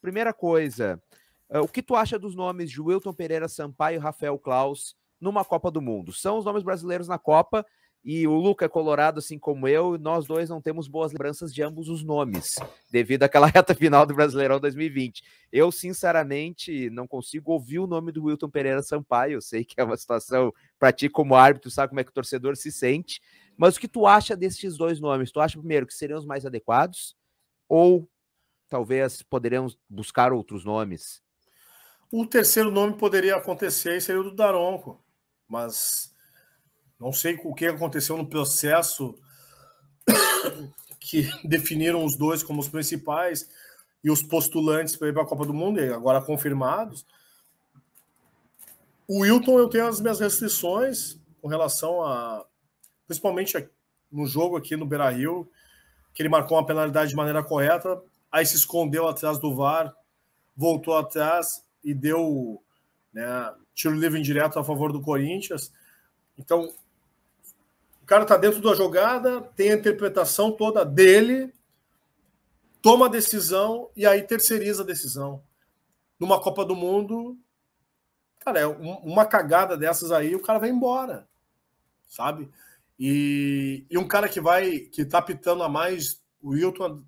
primeira coisa, uh, o que tu acha dos nomes de Wilton Pereira Sampaio e Rafael Klaus numa Copa do Mundo? São os nomes brasileiros na Copa e o Luca é colorado, assim como eu, nós dois não temos boas lembranças de ambos os nomes, devido àquela reta final do Brasileirão 2020. Eu, sinceramente, não consigo ouvir o nome do Wilton Pereira Sampaio. Eu sei que é uma situação para ti, como árbitro, sabe como é que o torcedor se sente. Mas o que tu acha desses dois nomes? Tu acha, primeiro, que seriam os mais adequados? Ou talvez poderíamos buscar outros nomes. O terceiro nome poderia acontecer e seria o do Daronco, mas não sei o que aconteceu no processo que definiram os dois como os principais e os postulantes para ir para a Copa do Mundo, e agora confirmados. O Wilton, eu tenho as minhas restrições com relação a. Principalmente no jogo aqui no Beira Rio, que ele marcou uma penalidade de maneira correta, aí se escondeu atrás do VAR, voltou atrás e deu né, tiro livre indireto a favor do Corinthians. Então, o cara está dentro da jogada, tem a interpretação toda dele, toma a decisão e aí terceiriza a decisão. Numa Copa do Mundo, cara, é uma cagada dessas aí, o cara vai embora, sabe? E, e um cara que vai, que tá pitando a mais, o Wilton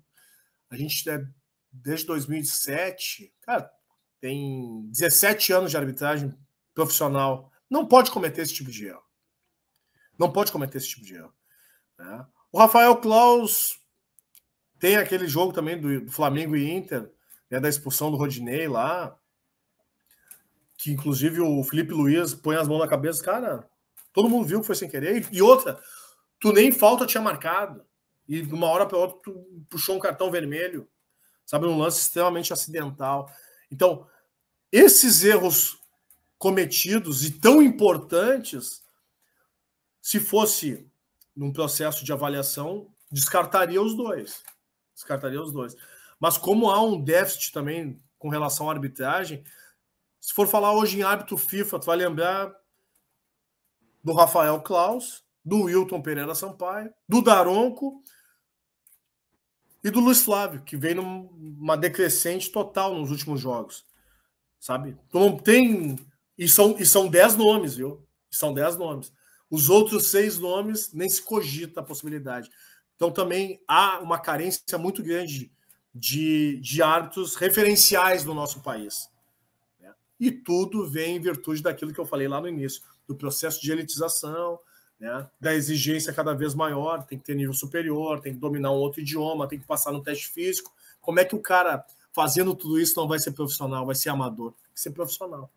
a gente, é, desde 2007, cara, tem 17 anos de arbitragem profissional. Não pode cometer esse tipo de erro. Não pode cometer esse tipo de erro. Né? O Rafael Claus tem aquele jogo também do, do Flamengo e Inter, né, da expulsão do Rodinei lá, que inclusive o Felipe Luiz põe as mãos na cabeça, cara, todo mundo viu que foi sem querer. E outra, tu nem falta tinha marcado. E de uma hora para outra, tu puxou um cartão vermelho, sabe? Um lance extremamente acidental. Então, esses erros cometidos e tão importantes, se fosse num processo de avaliação, descartaria os dois. Descartaria os dois. Mas como há um déficit também com relação à arbitragem, se for falar hoje em árbitro FIFA, tu vai lembrar do Rafael Klaus, do Wilton Pereira Sampaio, do Daronco e do Luiz Flávio, que vem numa decrescente total nos últimos jogos. Sabe? Então não tem. E são, e são dez nomes, viu? São dez nomes. Os outros seis nomes nem se cogita a possibilidade. Então também há uma carência muito grande de, de árbitros referenciais no nosso país. Né? E tudo vem em virtude daquilo que eu falei lá no início, do processo de elitização, né? Da exigência cada vez maior, tem que ter nível superior, tem que dominar um outro idioma, tem que passar no teste físico. Como é que o cara fazendo tudo isso não vai ser profissional, vai ser amador? Tem que ser profissional.